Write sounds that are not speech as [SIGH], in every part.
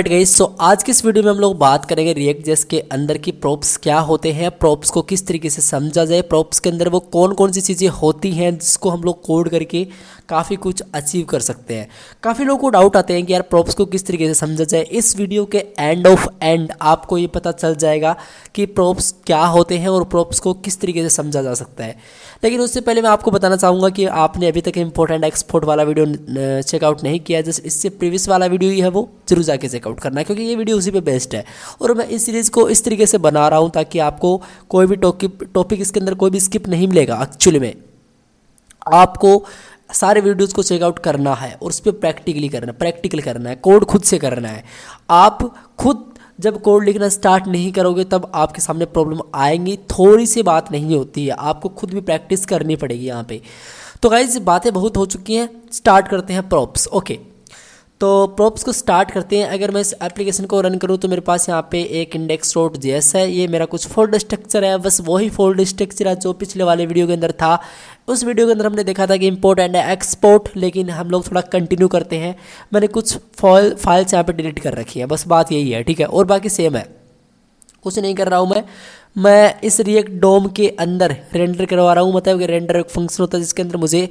Right गई सो आज की इस वीडियो में हम लोग बात करेंगे रिएक्ट जेस के अंदर की प्रॉप्स क्या होते हैं प्रॉप्स को किस तरीके से समझा जाए प्रॉप्स के अंदर वो कौन कौन सी चीज़ें होती हैं जिसको हम लोग कोड करके काफ़ी कुछ अचीव कर सकते हैं काफ़ी लोगों को डाउट आते हैं कि यार प्रॉप्स को किस तरीके से समझा जाए इस वीडियो के एंड ऑफ एंड आपको ये पता चल जाएगा कि प्रॉप्स क्या होते हैं और प्रॉप्स को किस तरीके से समझा जा सकता है लेकिन उससे पहले मैं आपको बताना चाहूँगा कि आपने अभी तक इम्पोर्ट एंड एक्सपोर्ट वाला वीडियो चेकआउट नहीं किया जैसे इससे प्रीवियस वाला वीडियो ही है वो जरूर जाके चेकआउट करना है क्योंकि ये वीडियो उसी पर बेस्ट है और मैं इस सीरीज़ को इस तरीके से बना रहा हूँ ताकि आपको कोई भी टॉपिक इसके अंदर कोई भी स्किप नहीं मिलेगा एक्चुअली में आपको सारे वीडियोज़ को चेकआउट करना है और उस पर प्रैक्टिकली करना प्रैक्टिकल करना है कोड खुद से करना है आप खुद जब कोड लिखना स्टार्ट नहीं करोगे तब आपके सामने प्रॉब्लम आएंगी थोड़ी सी बात नहीं होती है आपको खुद भी प्रैक्टिस करनी पड़ेगी यहाँ पे तो गाइज बातें बहुत हो चुकी हैं स्टार्ट करते हैं प्रॉप्स ओके तो प्रॉप्स को स्टार्ट करते हैं अगर मैं इस एप्लीकेशन को रन करूँ तो मेरे पास यहाँ पे एक इंडेक्स रोड जेस है ये मेरा कुछ फोल्ड स्ट्रक्चर है बस वही फोल्ड स्ट्रक्चर है जो पिछले वाले वीडियो के अंदर था उस वीडियो के अंदर हमने देखा था कि इम्पोर्ट एंड एक्सपोर्ट लेकिन हम लोग थोड़ा कंटिन्यू करते हैं मैंने कुछ फॉल फाइल्स यहाँ पर डिलीट कर रखी है बस बात यही है ठीक है और बाकी सेम है कुछ नहीं कर रहा हूँ मैं मैं इस रिएक्ट डोम के अंदर रेंडर करवा रहा हूँ मतलब कि रेंडर एक फंक्शन होता है जिसके अंदर मुझे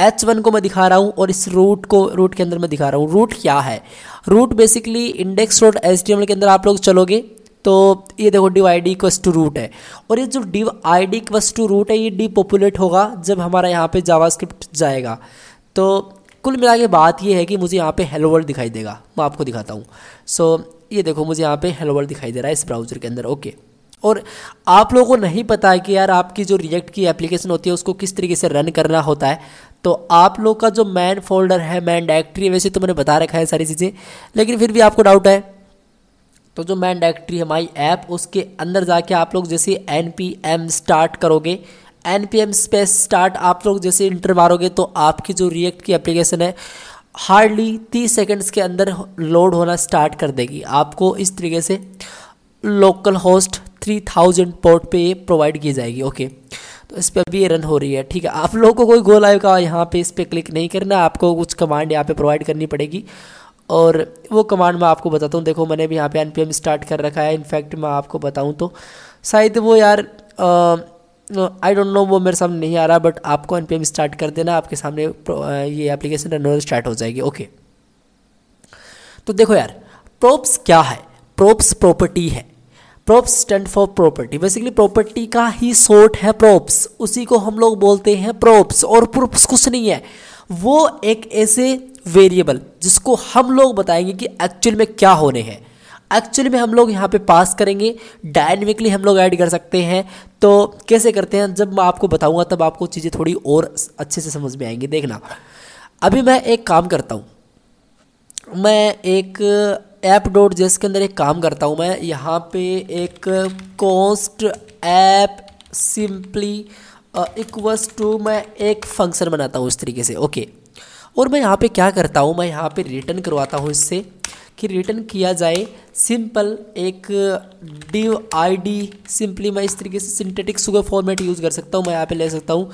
एच वन को मैं दिखा रहा हूँ और इस रूट को रूट के अंदर मैं दिखा रहा हूँ रूट क्या है रूट बेसिकली इंडेक्स रोड एच के अंदर आप लोग चलोगे तो ये देखो div I D equals to root है और ये जो div I D equals to root है ये डी पॉपुलेट होगा जब हमारा यहाँ पे स्क्रिप्ट जाएगा तो कुल मिला के बात ये है कि मुझे यहाँ पे हेलो वर्ल्ड दिखाई देगा मैं आपको दिखाता हूँ सो so, ये देखो मुझे यहाँ पे हेलो वर्ल्ड दिखाई दे रहा है इस ब्राउज़र के अंदर ओके okay. और आप लोगों को नहीं पता है कि यार आपकी जो रिएक्ट की एप्लीकेशन होती है उसको किस तरीके से रन करना होता है तो आप लोग का जो मैन फोल्डर है मैन डायरेक्टरी है वैसे तो मैंने बता रखा है सारी चीज़ें लेकिन फिर भी आपको डाउट है तो जो मैन डायरेक्टरी है माई ऐप उसके अंदर जाके आप लोग जैसे एन पी एम स्टार्ट करोगे N P M space start आप लोग जैसे इंटर मारोगे तो आपकी जो रिएक्ट की एप्लीकेशन है हार्डली तीस सेकेंड्स के अंदर लोड होना स्टार्ट कर देगी आपको इस तरीके से local host three thousand port पर प्रोवाइड की जाएगी ओके okay. तो इस पर अभी ये रन हो रही है ठीक है आप लोगों को कोई गोल आएगा यहाँ पे इस पर क्लिक नहीं करना आपको कुछ कमांड यहाँ पे प्रोवाइड करनी पड़ेगी और वो कमांड मैं आपको बताता हूँ देखो मैंने भी यहाँ पे एन स्टार्ट कर रखा है इनफैक्ट मैं आपको बताऊँ तो शायद वो यार आई डोंट नो वो मेरे सामने नहीं आ रहा बट आपको एन स्टार्ट कर देना आपके सामने ये एप्लीकेशन रन स्टार्ट हो जाएगी ओके तो देखो यार प्रोप्स क्या है प्रोप्स प्रॉपर्टी है props stand for property basically property का ही शॉर्ट है प्रोप्स उसी को हम लोग बोलते हैं प्रोप्स और प्रोप्स कुछ नहीं है वो एक ऐसे वेरिएबल जिसको हम लोग बताएंगे कि एक्चुअल में क्या होने हैं एक्चुअली में हम लोग यहाँ पे पास करेंगे डायनेमिकली हम लोग ऐड कर सकते हैं तो कैसे करते हैं जब मैं आपको बताऊँगा तब आपको चीज़ें थोड़ी और अच्छे से समझ में आएंगी देखना अभी मैं एक काम करता हूँ मैं एक ऐप डॉट जेस के अंदर एक काम करता हूँ मैं यहाँ पे एक const app simply equals to मैं एक फंक्शन बनाता हूँ इस तरीके से ओके और मैं यहाँ पे क्या करता हूँ मैं यहाँ पे रिटर्न करवाता हूँ इससे कि रिटर्न किया जाए सिंपल एक डिव आईडी सिंपली मैं इस तरीके से सिंथेटिक सुगर फॉर्मेट यूज़ कर सकता हूँ मैं यहाँ पे ले सकता हूँ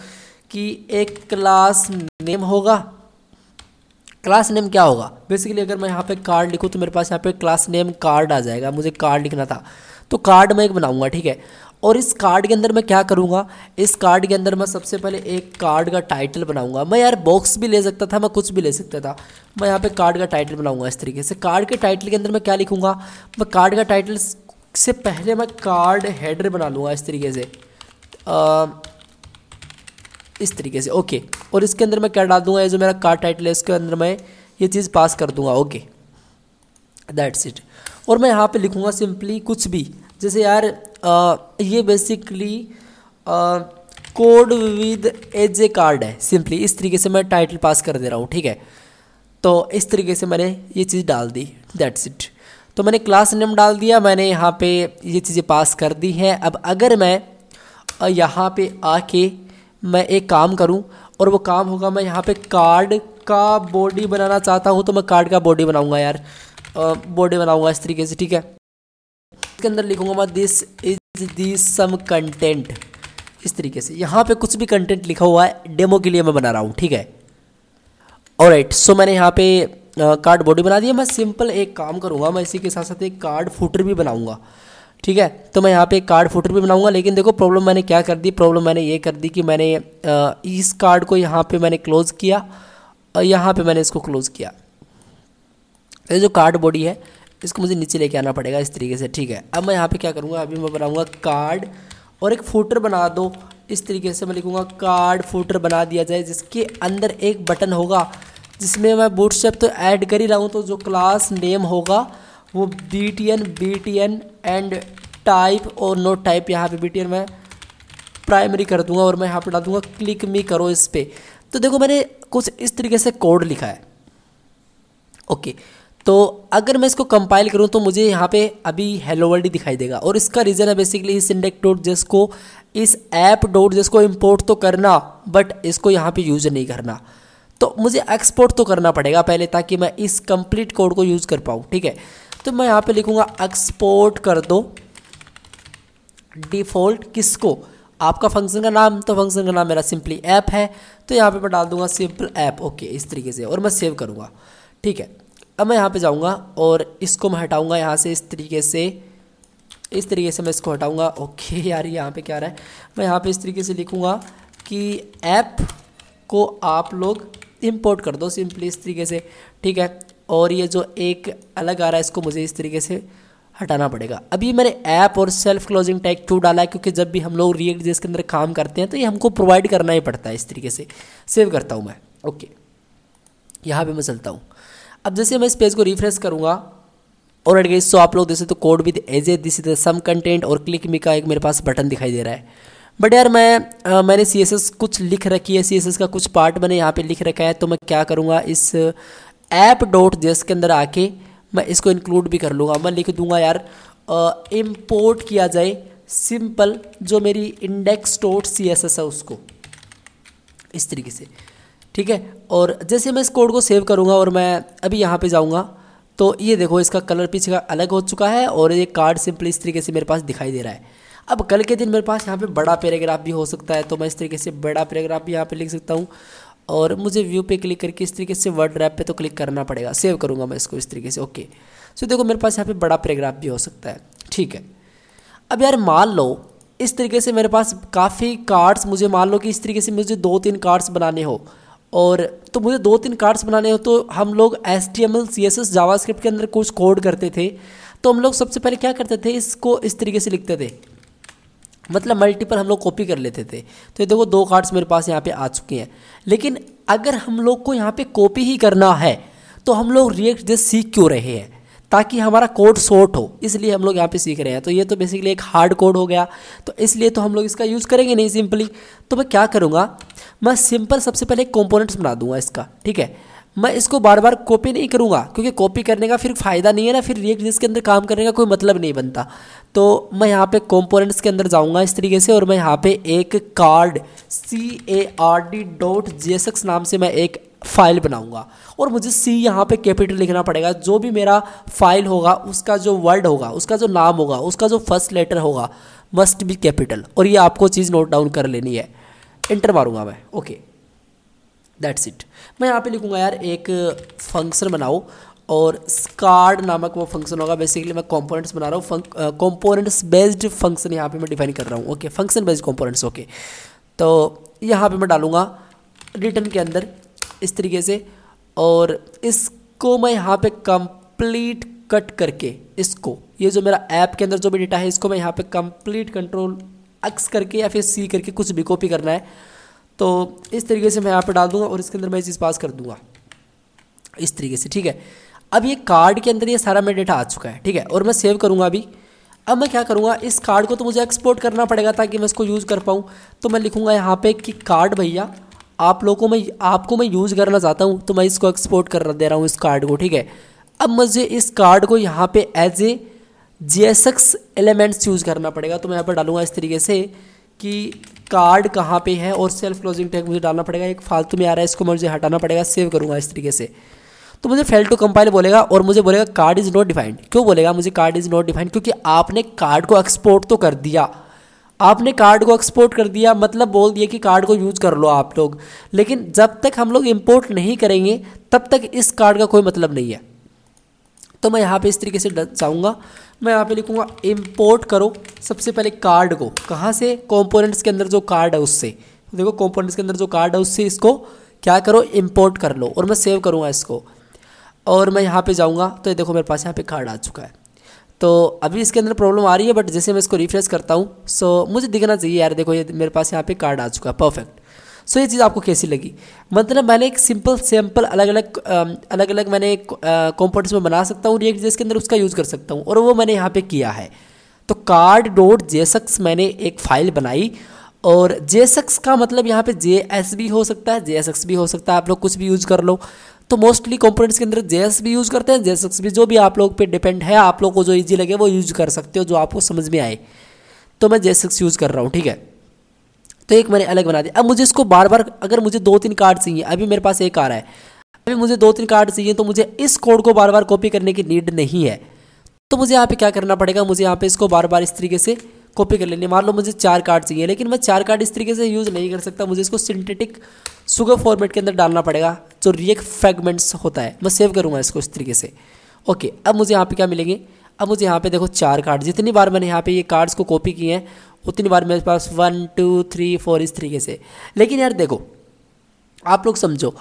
कि एक क्लास नेम होगा क्लास नेम क्या होगा बेसिकली अगर मैं यहाँ पे कार्ड लिखूँ तो मेरे पास यहाँ पे क्लास नेम कार्ड आ जाएगा मुझे कार्ड लिखना था तो कार्ड मैं एक बनाऊँगा ठीक है और इस कार्ड के अंदर मैं क्या करूँगा इस कार्ड के अंदर मैं सबसे पहले एक कार्ड का टाइटल बनाऊँगा मैं यार बॉक्स भी ले सकता था मैं कुछ भी ले सकता था मैं यहाँ पे कार्ड का टाइटल बनाऊँगा इस तरीके से कार्ड के टाइटल के अंदर मैं क्या लिखूँगा मैं कार्ड का टाइटल से पहले मैं कार्ड हेडर बना लूँगा इस तरीके से आ, इस तरीके से ओके और इसके अंदर मैं क्या डाल दूंगा ये जो मेरा कार टाइटल है इसके अंदर मैं ये चीज़ पास कर दूंगा ओके दैट्स इट और मैं यहाँ पे लिखूँगा सिंपली कुछ भी जैसे यार आ, ये basically code with as a card है सिंपली इस तरीके से मैं टाइटल पास कर दे रहा हूँ ठीक है तो इस तरीके से मैंने ये चीज़ डाल दी दैट्स इट तो मैंने क्लास नेम डाल दिया मैंने यहाँ पे ये चीज़ें पास कर दी हैं अब अगर मैं यहाँ पे आके मैं एक काम करूं और वो काम होगा मैं यहाँ पे कार्ड का बॉडी बनाना चाहता हूँ तो मैं कार्ड का बॉडी बनाऊँगा यार बॉडी बनाऊँगा इस तरीके से ठीक है इसके अंदर लिखूंगा मैं this is this some content इस तरीके से यहाँ पे कुछ भी कंटेंट लिखा हुआ है डेमो के लिए मैं बना रहा हूँ ठीक है और राइट सो मैंने यहाँ पे कार्ड बॉडी बना दिया मैं सिंपल एक काम करूँगा मैं इसी के साथ साथ एक कार्ड फुटर भी बनाऊँगा ठीक है तो मैं यहाँ पे एक कार्ड फुटर भी बनाऊंगा लेकिन देखो प्रॉब्लम मैंने क्या कर दी प्रॉब्लम मैंने ये कर दी कि मैंने इस कार्ड को यहाँ पे मैंने क्लोज़ किया और यहाँ पे मैंने इसको क्लोज़ किया ये जो कार्ड बॉडी है इसको मुझे नीचे लेके आना पड़ेगा इस तरीके से ठीक है अब मैं यहाँ पे क्या करूँगा अभी मैं बनाऊँगा कार्ड और एक फूटर बना दो इस तरीके से मैं लिखूँगा कार्ड फूटर बना दिया जाए जिसके अंदर एक बटन होगा जिसमें मैं बूट तो ऐड कर ही रहा हूँ तो जो क्लास नेम होगा वो B T N B T N and type और नोट टाइप यहाँ पे बी टी एन मैं प्राइमरी कर दूंगा और मैं यहाँ पर डाल दूंगा क्लिक मी करो इस पर तो देखो मैंने कुछ इस तरीके से कोड लिखा है ओके तो अगर मैं इसको कंपाइल करूँ तो मुझे यहाँ पे अभी हेलो वर्ल्ड दिखाई देगा और इसका रीज़न है बेसिकली इस इंडेक्स डॉट जेस को इस ऐप डॉट जेस को इम्पोर्ट तो करना बट इसको यहाँ पे यूज़ नहीं करना तो मुझे एक्सपोर्ट तो करना पड़ेगा पहले ताकि मैं इस कंप्लीट कोड को यूज़ कर पाऊँ ठीक है तो मैं यहाँ पे लिखूँगा एक्सपोर्ट कर दो डिफ़ॉल्ट किसको आपका फंक्शन का नाम तो फंक्शन का नाम मेरा सिंपली ऐप है तो यहाँ पे मैं डाल दूंगा सिंपल ऐप ओके इस तरीके से और मैं सेव करूँगा ठीक है अब मैं यहाँ पे जाऊँगा और इसको मैं हटाऊँगा यहाँ से इस तरीके से इस तरीके से मैं इसको हटाऊँगा ओके [LAUGHS] यार यहाँ पे क्या रहा है मैं यहाँ पे इस तरीके से लिखूँगा कि ऐप को आप लोग इम्पोर्ट कर दो सिंपली इस तरीके से ठीक है और ये जो एक अलग आ रहा है इसको मुझे इस तरीके से हटाना पड़ेगा अभी मैंने ऐप और सेल्फ क्लोजिंग टैग क्यों डाला है क्योंकि जब भी हम लोग रिएक्ट जेस के अंदर काम करते हैं तो ये हमको प्रोवाइड करना ही पड़ता है इस तरीके से सेव करता हूँ मैं ओके यहाँ पे मैं चलता हूँ अब जैसे मैं इस पेज को रिफ्रेश करूँगा और एट गई सो आप लोग जैसे तो code with as a this is some content और क्लिक मी का एक मेरे पास बटन दिखाई दे रहा है बट यार मैं आ, मैंने सी कुछ लिख रखी है सी का कुछ पार्ट मैंने यहाँ पे लिख रखा है तो मैं क्या करूँगा इस ऐप डॉट जेस के अंदर आके मैं इसको इंक्लूड भी कर लूँगा मैं लिख दूंगा यार इम्पोर्ट किया जाए सिंपल जो मेरी index dot C S S है उसको इस तरीके से ठीक है और जैसे मैं इस कोड को सेव करूँगा और मैं अभी यहाँ पे जाऊँगा तो ये देखो इसका कलर पीछे का अलग हो चुका है और ये कार्ड सिंपल इस तरीके से मेरे पास दिखाई दे रहा है अब कल के दिन मेरे पास यहाँ पे बड़ा पैराग्राफ भी हो सकता है तो मैं इस तरीके से बड़ा पैराग्राफ भी यहाँ पे लिख सकता हूँ और मुझे व्यू पे क्लिक करके इस तरीके से वर्ड रैप पे तो क्लिक करना पड़ेगा सेव करूँगा मैं इसको इस तरीके से ओके सो देखो मेरे पास यहाँ पे बड़ा पैराग्राफ भी हो सकता है ठीक है अब यार मान लो इस तरीके से मेरे पास काफ़ी कार्ड्स मुझे मान लो कि इस तरीके से मुझे दो तीन कार्ड्स बनाने हो और तो मुझे दो तीन कार्ड्स बनाने हो तो हम लोग S T M L C S S JavaScript के अंदर कुछ कोड करते थे तो हम लोग सबसे पहले क्या करते थे इसको इस तरीके से लिखते थे मतलब मल्टीपल हम लोग कॉपी कर लेते थे तो ये देखो दो कार्ड्स मेरे पास यहाँ पे आ चुके हैं लेकिन अगर हम लोग को यहाँ पे कॉपी ही करना है तो हम लोग रिएक्ट जस्ट सीख क्यों रहे हैं ताकि हमारा कोड शॉर्ट हो इसलिए हम लोग यहाँ पे सीख रहे हैं तो ये तो बेसिकली एक हार्ड कोड हो गया तो इसलिए तो हम लोग इसका यूज़ करेंगे नहीं सिंपली तो मैं क्या करूँगा मैं सिंपल सबसे पहले एक कॉम्पोनेंट्स बना दूंगा इसका ठीक है मैं इसको बार बार कॉपी नहीं करूँगा क्योंकि कॉपी करने का फिर फ़ायदा नहीं है ना फिर रिएक्ट जिसके अंदर काम करने का कोई मतलब नहीं बनता तो मैं यहाँ पे कॉम्पोनेंट्स के अंदर जाऊँगा इस तरीके से और मैं यहाँ पे एक card C A R D dot J S X नाम से मैं एक फाइल बनाऊँगा और मुझे सी यहाँ पे कैपिटल लिखना पड़ेगा जो भी मेरा फाइल होगा उसका जो वर्ड होगा उसका जो नाम होगा उसका जो फर्स्ट लेटर होगा मस्ट बी कैपिटल और ये आपको चीज़ नोट डाउन कर लेनी है इंटर मारूंगा मैं ओके दैट्स इट मैं यहाँ पे लिखूँगा यार एक फंक्शन बनाओ और स्कार्ड नामक वो फंक्शन होगा बेसिकली मैं कंपोनेंट्स बना रहा हूँ कंपोनेंट्स बेस्ड फंक्शन यहाँ पे मैं डिफाइन कर रहा हूँ okay function based components okay तो यहाँ पे मैं डालूँगा रिटर्न के अंदर इस तरीके से और इसको मैं यहाँ पे कंप्लीट कट करके इसको ये जो मेरा ऐप के अंदर जो भी डेटा है इसको मैं यहाँ पे कंप्लीट कंट्रोल एक्स करके या फिर सी करके कुछ भी कॉपी करना है तो इस तरीके से मैं यहाँ पर डाल दूंगा और इसके अंदर मैं चीज़ पास कर दूंगा इस तरीके से ठीक है अब ये कार्ड के अंदर ये सारा मेरा डेटा आ चुका है ठीक है और मैं सेव करूँगा अभी अब मैं क्या करूँगा इस कार्ड को तो मुझे एक्सपोर्ट करना पड़ेगा ताकि मैं इसको यूज़ कर पाऊँ तो मैं लिखूँगा यहाँ पे कि कार्ड भैया आप लोगों को मैं आपको मैं यूज़ करना चाहता हूँ तो मैं इसको एक्सपोर्ट कर दे रहा हूँ इस कार्ड को ठीक है अब मुझे इस कार्ड को यहाँ पर as a J S X elements use करना पड़ेगा तो मैं यहाँ पर डालूंगा इस तरीके से कि कार्ड कहाँ पे है और सेल्फ क्लोजिंग टैग मुझे डालना पड़ेगा एक फालतू में आ रहा है इसको मुझे हटाना पड़ेगा सेव करूँगा इस तरीके से तो मुझे फेल टू कंपाइल बोलेगा और मुझे बोलेगा कार्ड इज़ नॉट डिफाइंड क्यों बोलेगा मुझे कार्ड इज़ नॉट डिफाइंड क्योंकि आपने कार्ड को एक्सपोर्ट तो कर दिया आपने कार्ड को एक्सपोर्ट कर दिया मतलब बोल दिया कि कार्ड को यूज़ कर लो आप लोग लेकिन जब तक हम लोग इम्पोर्ट नहीं करेंगे तब तक इस कार्ड का कोई मतलब नहीं है तो मैं यहाँ पे इस तरीके से जाऊँगा मैं यहाँ पे लिखूँगा इम्पोर्ट करो सबसे पहले कार्ड को कहाँ से कॉम्पोनेंट्स के अंदर जो कार्ड है उससे देखो कॉम्पोनेंट्स के अंदर जो कार्ड है उससे इसको क्या करो इम्पोर्ट कर लो और मैं सेव करूँगा इसको और मैं यहाँ पे जाऊँगा तो ये देखो मेरे पास यहाँ पे कार्ड आ चुका है तो अभी इसके अंदर प्रॉब्लम आ रही है बट जैसे मैं इसको रिफ्रेश करता हूँ सो मुझे दिखना चाहिए यार देखो ये मेरे पास यहाँ पे कार्ड आ चुका है परफेक्ट सो ये चीज़ आपको कैसी लगी मतलब मैंने एक सिंपल सैम्पल अलग अलग अलग अलग मैंने कॉम्पोनेंट्स में बना सकता हूँ रिएक्ट जेस के अंदर उसका यूज़ कर सकता हूँ और वो मैंने यहाँ पे किया है तो कार्ड डॉट जेसक्स मैंने एक फ़ाइल बनाई और जेसक्स का मतलब यहाँ पे जे एस भी हो सकता है जे एस एक्स भी हो सकता है आप लोग कुछ भी यूज़ कर लो तो मोस्टली कंपोनेंट्स के अंदर जे एस भी यूज़ करते हैं जे भी जो भी आप लोग पे डिपेंड है आप लोग को जो ईजी लगे वो यूज़ कर सकते हो जो आपको समझ में आए तो मैं जे यूज़ कर रहा हूँ ठीक है तो एक मैंने अलग बना दिया अब मुझे इसको बार बार अगर मुझे दो तीन कार्ड चाहिए अभी मेरे पास एक आ रहा है अभी मुझे दो तीन कार्ड चाहिए तो मुझे इस कोड को बार बार कॉपी करने की नीड नहीं है तो मुझे यहाँ पे क्या करना पड़ेगा मुझे यहाँ पे इसको बार बार इस तरीके से कॉपी कर लेनी मान लो मुझे चार कार्ड चाहिए लेकिन मैं चार कार्ड इस तरीके से यूज़ नहीं कर सकता मुझे इसको सिंथेटिक सुगर फॉर्मेट के अंदर डालना पड़ेगा जो रिएक फ्रेगमेंट्स होता है मैं सेव करूँगा इसको इस तरीके से ओके अब मुझे यहाँ पे क्या मिलेंगे अब मुझे यहाँ पे देखो चार कार्ड जितनी बार मैंने यहाँ पे ये कार्ड्स को कॉपी किए हैं उतनी बार मेरे पास वन टू थ्री फोर इस तरीके से लेकिन यार देखो आप लोग समझो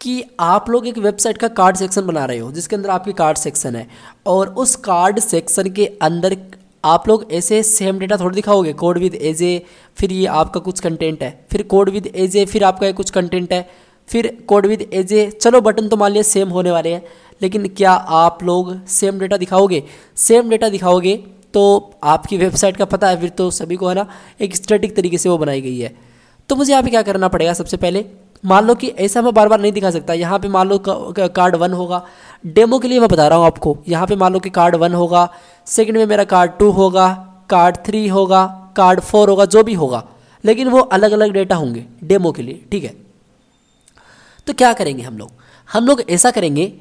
कि आप लोग एक वेबसाइट का कार्ड सेक्शन बना रहे हो जिसके अंदर आपकी कार्ड सेक्शन है और उस कार्ड सेक्शन के अंदर आप लोग ऐसे सेम डेटा थोड़ा दिखाओगे कोड विद एज ए फिर ये आपका कुछ कंटेंट है फिर कोड विद एज ए फिर आपका कुछ कंटेंट है फिर कोड विद एज ए चलो बटन तो मान लिया सेम होने वाले हैं लेकिन क्या आप लोग सेम डेटा दिखाओगे सेम डेटा दिखाओगे तो आपकी वेबसाइट का पता है फिर तो सभी को है ना एक स्टैटिक तरीके से वो बनाई गई है तो मुझे यहाँ पे क्या करना पड़ेगा सबसे पहले मान लो कि ऐसा मैं बार बार नहीं दिखा सकता यहाँ पे मान लो कार्ड वन होगा डेमो के लिए मैं बता रहा हूँ आपको यहाँ पे मान लो कि कार्ड वन होगा सेकंड में मेरा कार्ड टू होगा कार्ड थ्री होगा कार्ड फोर होगा जो भी होगा लेकिन वो अलग अलग डेटा होंगे डेमो के लिए ठीक है तो क्या करेंगे हम लोग हम लोग ऐसा करेंगे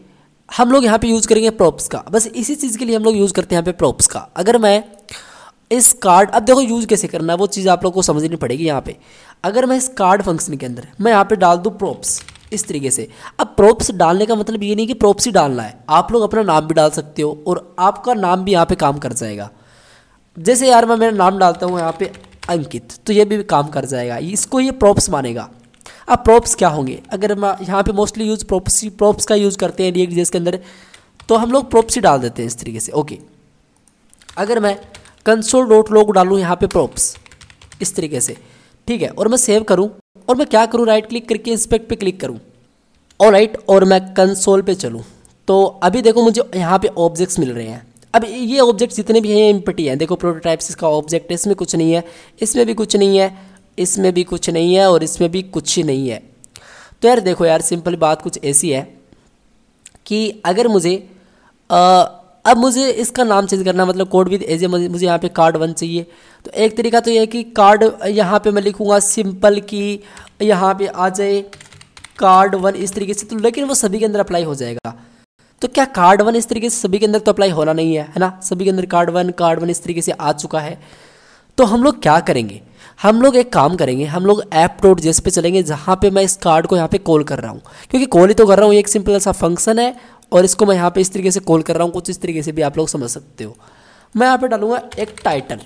हम लोग यहाँ पे यूज़ करेंगे प्रॉप्स का बस इसी चीज़ के लिए हम लोग यूज़ करते हैं यहाँ पे प्रॉप्स का अगर मैं इस कार्ड अब देखो यूज़ कैसे करना है वो चीज़ आप लोग को समझनी पड़ेगी यहाँ पे अगर मैं इस कार्ड फंक्शन के अंदर मैं यहाँ पे डाल दूँ प्रॉप्स इस तरीके से अब प्रॉप्स डालने का मतलब ये नहीं कि प्रॉप्स ही डालना है आप लोग अपना नाम भी डाल सकते हो और आपका नाम भी यहाँ पर काम कर जाएगा जैसे यार मैं मेरा नाम डालता हूँ यहाँ पर अंकित तो ये भी काम कर जाएगा इसको ये प्रॉप्स मानेगा अब प्रॉप्स क्या होंगे अगर हम यहाँ पे मोस्टली यूज़ प्रॉप्स प्रॉप्स का यूज़ करते हैं डी जेस के अंदर तो हम लोग प्रॉप्स ही डाल देते हैं इस तरीके से ओके अगर मैं कंसोल डॉट लोग डालूँ यहाँ पे प्रॉप्स इस तरीके से ठीक है और मैं सेव करूँ और मैं क्या करूँ राइट क्लिक करके इंस्पेक्ट पे क्लिक करूँ और राइट और मैं कंसोल पे चलूँ तो अभी देखो मुझे यहाँ पे ऑब्जेक्ट्स मिल रहे हैं अब ये ऑब्जेक्ट जितने भी हैं इम्पटी हैं देखो प्रोटोटाइप्स इसका ऑब्जेक्ट है इसमें कुछ नहीं है इसमें भी कुछ नहीं है इसमें भी कुछ नहीं है और इसमें भी कुछ ही नहीं है तो यार देखो यार सिंपल बात कुछ ऐसी है कि अगर मुझे आ, अब मुझे इसका नाम चेंज करना मतलब कोड विद एज ए मुझे यहाँ पे कार्ड वन चाहिए तो एक तरीका तो यह है कि कार्ड यहाँ पे मैं लिखूँगा सिंपल की यहाँ पे आ जाए कार्ड वन इस तरीके से तो लेकिन वो सभी के अंदर अप्लाई हो जाएगा तो क्या कार्ड वन इस तरीके से सभी के अंदर तो अप्लाई होना नहीं है है ना सभी के अंदर कार्ड वन कार्ड वन इस तरीके से आ चुका है तो हम लोग क्या करेंगे हम लोग एक काम करेंगे हम लोग ऐप डॉट जेस पे चलेंगे जहाँ पे मैं इस कार्ड को यहाँ पे कॉल कर रहा हूँ क्योंकि कॉल ही तो कर रहा हूँ एक सिंपल सा फंक्शन है और इसको मैं यहाँ पे इस तरीके से कॉल कर रहा हूँ कुछ इस तरीके से भी आप लोग समझ सकते हो मैं यहाँ पे डालूंगा एक टाइटल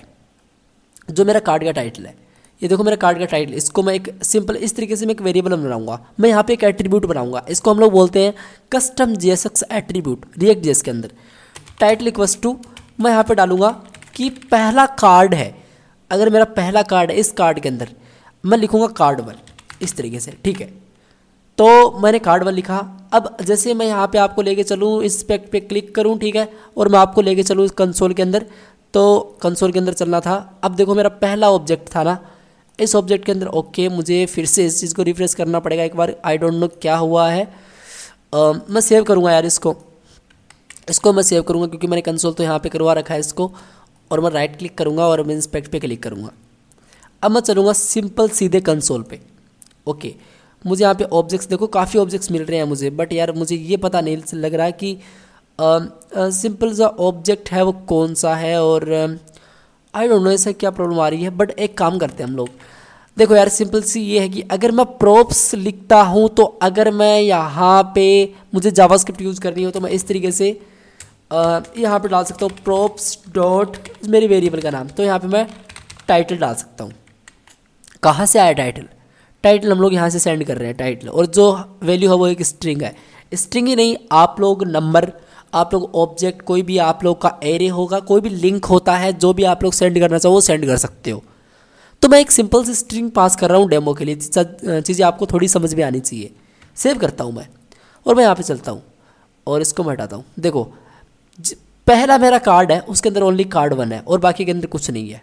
जो मेरा कार्ड का टाइटल है ये देखो मेरा कार्ड का टाइटल इसको मैं एक सिंपल इस तरीके से मैं एक वेरिएबल बनाऊंगा मैं यहाँ पे एक एट्रीब्यूट बनाऊंगा इसको हम लोग बोलते हैं कस्टम एक्स एट्रीब्यूट रिएक्ट जे के अंदर टाइटल इक्वस टू मैं यहाँ पे डालूंगा कि पहला कार्ड है अगर मेरा पहला कार्ड है इस कार्ड के अंदर मैं लिखूँगा कार्ड वन इस तरीके से ठीक है तो मैंने कार्ड वन लिखा अब जैसे मैं यहाँ पे आपको लेके चलूँ इस पैक पे क्लिक करूँ ठीक है और मैं आपको लेके चलूँ इस कंसोल के अंदर तो कंसोल के अंदर चलना था अब देखो मेरा पहला ऑब्जेक्ट था ना इस ऑब्जेक्ट के अंदर ओके मुझे फिर से इस चीज़ को रिफ्रेश करना पड़ेगा एक बार आई डोंट नो क्या हुआ है आ, मैं सेव करूँगा यार इसको इसको मैं सेव करूँगा क्योंकि मैंने कंसोल तो यहाँ पे करवा रखा है इसको और मैं राइट क्लिक करूँगा और मैं इंस्पेक्ट पे क्लिक करूँगा अब मैं चलूँगा सिंपल सीधे कंसोल पे ओके मुझे यहाँ पे ऑब्जेक्ट्स देखो काफ़ी ऑब्जेक्ट्स मिल रहे हैं मुझे बट यार मुझे ये पता नहीं लग रहा है कि सिंपल सा ऑब्जेक्ट है वो कौन सा है और आई डोंट नो इससे क्या प्रॉब्लम आ रही है बट एक काम करते हैं हम लोग देखो यार सिंपल सी ये है कि अगर मैं प्रोप्स लिखता हूँ तो अगर मैं यहाँ पे मुझे जावास्क्रिप्ट यूज़ करनी हो तो मैं इस तरीके से यहाँ पर डाल सकता हूँ प्रोप्स डॉट मेरी वेरिएबल का नाम तो यहाँ पे मैं टाइटल डाल सकता हूँ कहाँ से आया टाइटल टाइटल हम लोग यहाँ से सेंड कर रहे हैं टाइटल और जो वैल्यू है वो एक स्ट्रिंग है स्ट्रिंग ही नहीं आप लोग नंबर आप लोग ऑब्जेक्ट कोई भी आप लोग का एरे होगा कोई भी लिंक होता है जो भी आप लोग सेंड करना चाहो वो सेंड कर सकते हो तो मैं एक सिंपल सी स्ट्रिंग पास कर रहा हूँ डेमो के लिए चीज़ें आपको थोड़ी समझ में आनी चाहिए सेव करता हूँ मैं और मैं यहाँ पर चलता हूँ और इसको मैं हटाता हूँ देखो पहला मेरा कार्ड है उसके अंदर ओनली कार्ड वन है और बाकी के अंदर कुछ नहीं है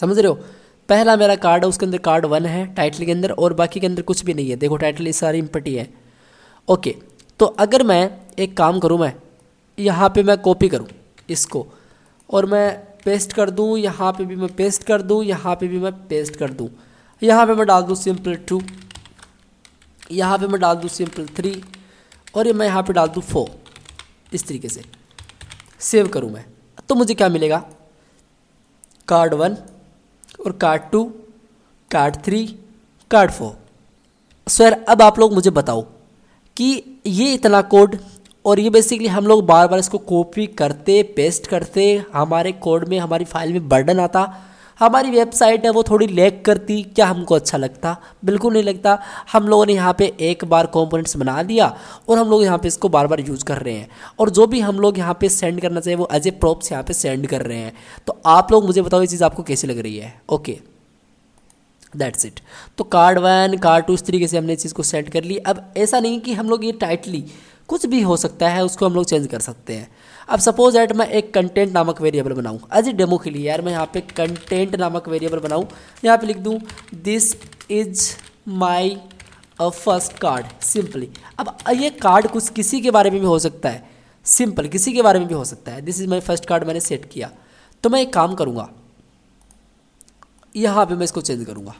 समझ रहे हो पहला मेरा कार्ड है उसके अंदर कार्ड वन है टाइटल के अंदर और बाकी के अंदर कुछ भी नहीं है देखो टाइटल इस सारी इम्पटी है ओके तो अगर मैं एक काम करूँ मैं यहाँ पे मैं कॉपी करूँ इसको और मैं पेस्ट कर दूँ यहाँ पे भी मैं पेस्ट कर दूँ यहाँ पे भी मैं पेस्ट कर दूँ यहाँ पे मैं डाल दूँ सिंपल टू यहाँ पे मैं डाल दूँ सिंपल थ्री और ये मैं यहाँ पे डाल दूँ फोर इस तरीके से सेव करूँ मैं तो मुझे क्या मिलेगा कार्ड वन और card two card three card four sir अब आप लोग मुझे बताओ कि ये इतना कोड और ये बेसिकली हम लोग बार बार इसको कॉपी करते पेस्ट करते हमारे कोड में हमारी फाइल में बर्डन आता हमारी वेबसाइट है वो थोड़ी लैग करती क्या हमको अच्छा लगता बिल्कुल नहीं लगता हम लोगों ने यहाँ पे एक बार कॉम्पोनेंट्स बना दिया और हम लोग यहाँ पे इसको बार बार यूज़ कर रहे हैं और जो भी हम लोग यहाँ पे सेंड करना चाहिए वो एज ए प्रॉप्स यहाँ पे सेंड कर रहे हैं तो आप लोग मुझे बताओ ये चीज़ आपको कैसी लग रही है ओके दैट्स इट तो कार्ड वन कार्ड टू इस तरीके से हमने इस चीज़ को सेट कर ली अब ऐसा नहीं कि हम लोग ये टाइटली कुछ भी हो सकता है उसको हम लोग चेंज कर सकते हैं अब सपोज एट मैं एक कंटेंट नामक वेरिएबल बनाऊँ एज ए डेमो के लिए यार मैं यहाँ पे कंटेंट नामक वेरिएबल बनाऊँ यहाँ पे लिख दूँ this is my first card simply अब uh, ये कार्ड कुछ किसी के बारे में भी हो सकता है सिंपल किसी के बारे में भी हो सकता है this is my first card मैंने सेट किया तो मैं एक काम करूँगा यहाँ पे मैं इसको चेंज करूँगा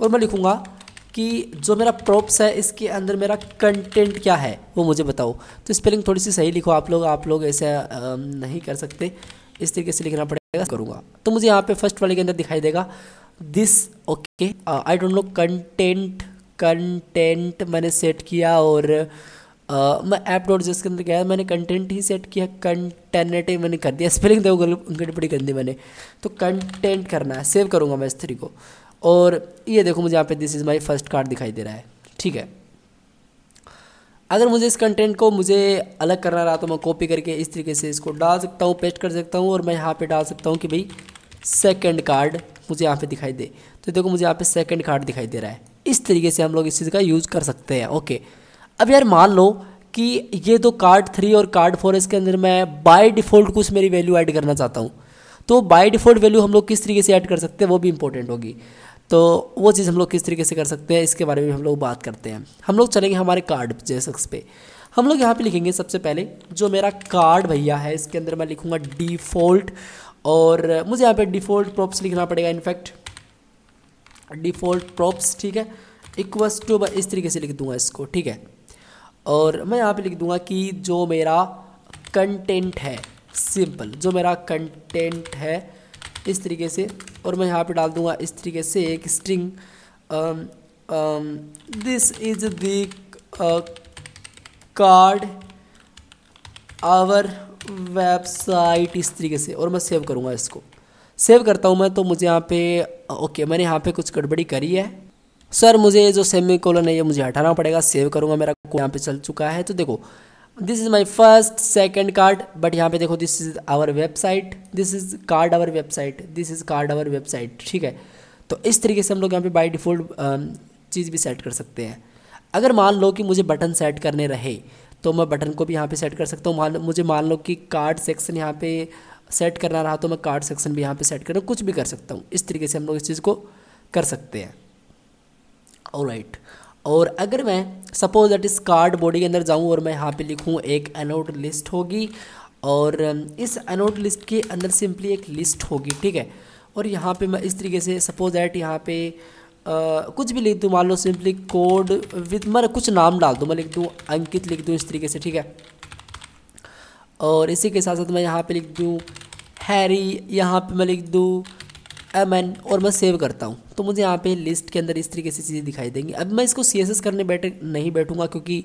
और मैं लिखूँगा कि जो मेरा प्रोप्स है इसके अंदर मेरा कंटेंट क्या है वो मुझे बताओ तो स्पेलिंग थोड़ी सी सही लिखो आप लोग आप लोग ऐसे नहीं कर सकते इस तरीके से लिखना पड़ेगा करूँगा तो मुझे यहाँ पे फर्स्ट वाले के अंदर दिखाई देगा this okay I don't know content content मैंने सेट किया और uh, मैं ऐप डॉट जिसके अंदर गया मैंने कंटेंट ही सेट किया कंटेनेट मैंने कर दिया स्पेलिंग देखो गड़बड़ी कर दी मैंने तो कंटेंट करना है सेव करूँगा मैं इस थ्री को और ये देखो मुझे यहाँ पे this is my first card दिखाई दे रहा है ठीक है अगर मुझे इस कंटेंट को मुझे अलग करना रहा तो मैं कॉपी करके इस तरीके से इसको डाल सकता हूँ पेस्ट कर सकता हूँ और मैं यहाँ पे डाल सकता हूँ कि भाई सेकंड कार्ड मुझे यहाँ पे दिखाई दे तो देखो मुझे यहाँ पे सेकंड कार्ड दिखाई दे रहा है इस तरीके से हम लोग इस चीज़ का यूज़ कर सकते हैं ओके अब यार मान लो कि ये तो कार्ड थ्री और कार्ड फोर इसके अंदर मैं बाय डिफ़ॉल्ट कुछ मेरी वैल्यू ऐड करना चाहता हूँ तो बाय डिफ़ॉल्ट वैल्यू हम लोग किस तरीके से ऐड कर सकते हैं वो भी इंपॉर्टेंट होगी तो वो चीज़ हम लोग किस तरीके से कर सकते हैं इसके बारे में हम लोग बात करते हैं हम लोग चलेंगे हमारे कार्ड जैसे पे हम लोग यहाँ पे लिखेंगे सबसे पहले जो मेरा कार्ड भैया है इसके अंदर मैं लिखूँगा डिफ़ॉल्ट और मुझे यहाँ पे डिफ़ॉल्ट प्रॉप्स लिखना पड़ेगा इनफैक्ट डिफ़ॉल्ट प्रॉप्स ठीक है इक्वस टू मैं इस तरीके से लिख दूँगा इसको ठीक है और मैं यहाँ पे लिख दूँगा कि जो मेरा कंटेंट है सिंपल जो मेरा कंटेंट है इस तरीके से और मैं यहाँ पे डाल दूंगा इस तरीके से एक string this is the card our website इस तरीके से और मैं सेव करूँगा इसको सेव करता हूँ मैं तो मुझे यहाँ पे ओके मैंने यहाँ पे कुछ गड़बड़ी करी है सर मुझे जो सेमी कॉलन है ये मुझे हटाना पड़ेगा सेव करूँगा मेरा यहाँ पे चल चुका है तो देखो this is my first second card but यहाँ पे देखो this is our website this is card our website this is card our website ठीक है तो इस तरीके से हम लोग यहाँ पे बाई डिफ़ॉल्ट um, चीज़ भी सेट कर सकते हैं अगर मान लो कि मुझे बटन सेट करने रहे तो मैं बटन को भी यहाँ पे सेट कर सकता हूँ मान मुझे मान लो कि कार्ड सेक्शन यहाँ पे सेट करना रहा तो मैं कार्ड सेक्शन भी यहाँ पे सेट कर कुछ भी कर सकता हूँ इस तरीके से हम लोग इस चीज़ को कर सकते हैं और राइट और अगर मैं सपोज दैट इस कार्ड बॉडी के अंदर जाऊँ और मैं यहाँ पे लिखूँ एक अनोट लिस्ट होगी और um, इस अनोट लिस्ट के अंदर सिंपली एक लिस्ट होगी ठीक है और यहाँ पे मैं इस तरीके से सपोज दैट यहाँ पे आ, कुछ भी लिख दूँ मान लो सिंपली कोड विद मैं कुछ नाम डाल दूँ मैं लिख दूँ अंकित लिख दूँ इस तरीके से ठीक है और इसी के साथ साथ मैं यहाँ पर लिख दूँ हैरी यहाँ पर मैं लिख दूँ एम एन और मैं सेव करता हूँ तो मुझे यहाँ पे लिस्ट के अंदर इस तरीके से चीज़ें दिखाई देंगी अब मैं इसको सी करने बैठे नहीं बैठूंगा क्योंकि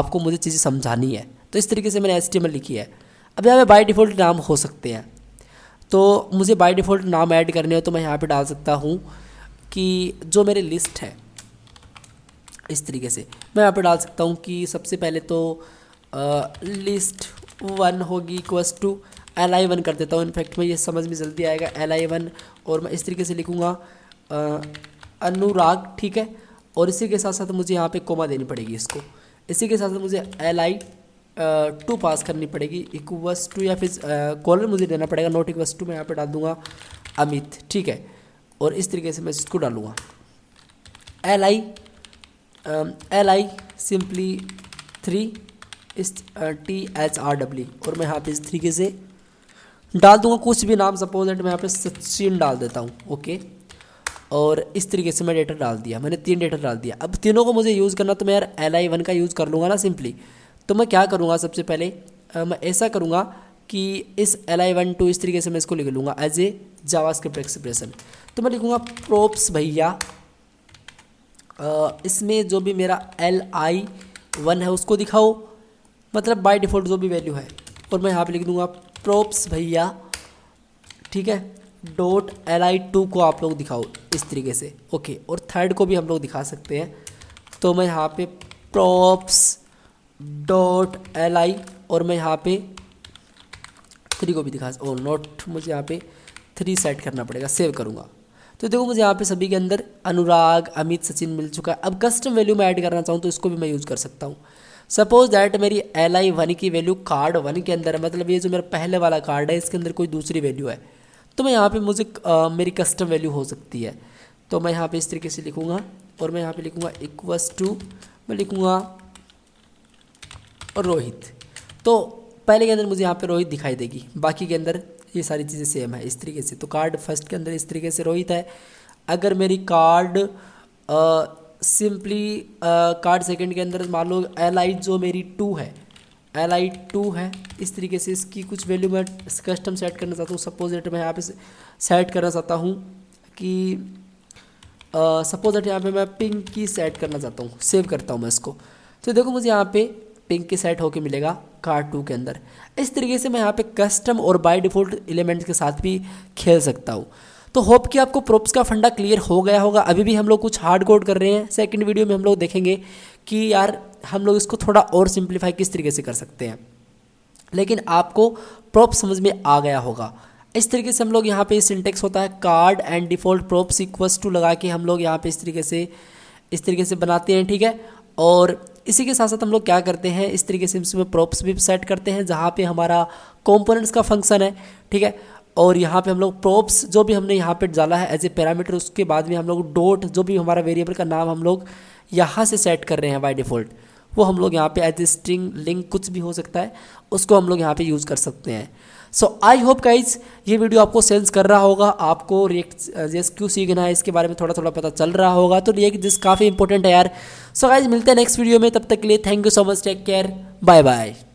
आपको मुझे चीज़ें समझानी है तो इस तरीके से मैंने एस लिखी है अब यहाँ पे बाई डिफ़ॉल्ट नाम हो सकते हैं तो मुझे बाई डिफ़ॉल्ट नाम ऐड करने हो तो मैं यहाँ पर डाल सकता हूँ कि जो मेरे लिस्ट है इस तरीके से मैं यहाँ पर डाल सकता हूँ कि सबसे पहले तो आ, लिस्ट वन होगी equals two L I one कर देता हूँ इनफैक्ट मैं ये समझ में जल्दी आएगा एल आई वन और मैं इस तरीके से लिखूँगा अनुराग ठीक है और इसी के साथ साथ मुझे यहाँ पे कोमा देनी पड़ेगी इसको इसी के साथ साथ मुझे एल आई टू पास करनी पड़ेगी इक्वस टू या फिर कॉलर मुझे देना पड़ेगा नोट इक्वस टू मैं यहाँ पे डाल दूँगा अमित ठीक है और इस तरीके से मैं इसको डालूँगा L I L I simply three इस टी एच आर डब्ल्यू और मैं यहाँ पे इस तरीके से डाल दूंगा कुछ भी नाम सपोज एट मैं यहाँ पे सचिन डाल देता हूँ ओके और इस तरीके से मैं डेटा डाल दिया मैंने तीन डेटा डाल दिया अब तीनों को मुझे यूज़ करना तो मैं यार एल आई वन का यूज़ कर लूँगा ना सिंपली तो मैं क्या करूँगा सबसे पहले आ, मैं ऐसा करूँगा कि इस एल आई वन टू इस तरीके से मैं इसको लिख लूँगा as a JavaScript expression तो मैं लिखूँगा प्रोप्स भैया इसमें जो भी मेरा एल आई वन है उसको दिखाओ मतलब बाई डिफ़ॉल्ट जो भी वैल्यू है और मैं यहाँ पर लिख दूँगा प्रोप्स भैया ठीक है डॉट एल आई टू को आप लोग दिखाओ इस तरीके से ओके और थर्ड को भी हम लोग दिखा सकते हैं तो मैं यहाँ पे प्रॉप्स डॉट एल आई और मैं यहाँ पे थ्री को भी दिखा ओ नोट oh, मुझे यहाँ पे थ्री सेट करना पड़ेगा सेव करूँगा तो देखो मुझे यहाँ पे सभी के अंदर अनुराग अमित सचिन मिल चुका है अब कस्टम वैल्यू मैं ऐड करना चाहूँ तो इसको भी मैं यूज़ कर सकता हूँ सपोज दैट मेरी एल आई वन की वैल्यू कार्ड वन के अंदर है मतलब ये जो मेरा पहले वाला कार्ड है इसके अंदर कोई दूसरी वैल्यू है तो मैं यहाँ पे मुझे आ, मेरी कस्टम वैल्यू हो सकती है तो मैं यहाँ पे इस तरीके से लिखूँगा और मैं यहाँ पे लिखूँगा इक्वस टू मैं लिखूँगा रोहित तो पहले के अंदर मुझे यहाँ पे रोहित दिखाई देगी बाकी के अंदर ये सारी चीज़ें सेम है इस तरीके से तो कार्ड फर्स्ट के अंदर इस तरीके से रोहित है अगर मेरी कार्ड सिंपली कार्ड सेकंड के अंदर मान लो एल जो मेरी टू है एल आई टू है इस तरीके से इसकी कुछ वैल्यू मैं कस्टम सेट करना चाहता हूँ सपोज डेट मैं यहाँ पे सेट करना चाहता हूँ कि सपोज डेट यहाँ पे मैं पिंक की सेट करना चाहता हूँ सेव करता हूँ मैं इसको तो देखो मुझे यहाँ पे पिंक की सेट होके मिलेगा कार्ड टू के अंदर इस तरीके से मैं यहाँ पे कस्टम और बाय डिफ़ॉल्ट एलिमेंट्स के साथ भी खेल सकता हूँ तो होप कि आपको प्रोप्स का फंडा क्लियर हो गया होगा अभी भी हम लोग कुछ हार्ड कोड कर रहे हैं सेकेंड वीडियो में हम लोग देखेंगे कि यार हम लोग इसको थोड़ा और सिंप्लीफाई किस तरीके से कर सकते हैं लेकिन आपको प्रोप समझ में आ गया होगा इस तरीके से हम लोग यहाँ पे सिंटेक्स होता है card and default props equals to लगा के हम लोग यहाँ पे इस तरीके से इस तरीके से बनाते हैं ठीक है और इसी के साथ साथ हम लोग क्या करते हैं इस तरीके से इसमें प्रोप्स भी सेट करते हैं जहाँ पे हमारा कॉम्पोनेंट्स का फंक्शन है ठीक है और यहाँ पे हम लोग प्रोप्स जो भी हमने यहाँ पे डाला है एज ए पैरामीटर उसके बाद में हम लोग डोट जो भी हमारा वेरिएबल का नाम हम लोग यहाँ से सेट कर रहे हैं बाई डिफ़ॉल्ट वो हम लोग यहाँ पे एज ए स्ट्रिंग लिंक कुछ भी हो सकता है उसको हम लोग यहाँ पे यूज़ कर सकते हैं सो आई होप गाइज ये वीडियो आपको सेंस कर रहा होगा आपको रिएक्ट जेस क्यों सीखना है इसके बारे में थोड़ा थोड़ा पता चल रहा होगा तो रिएक्ट जिस काफ़ी इंपॉर्टेंट है यार सो so, गाइज मिलते हैं नेक्स्ट वीडियो में तब तक के लिए thank you so much take care bye bye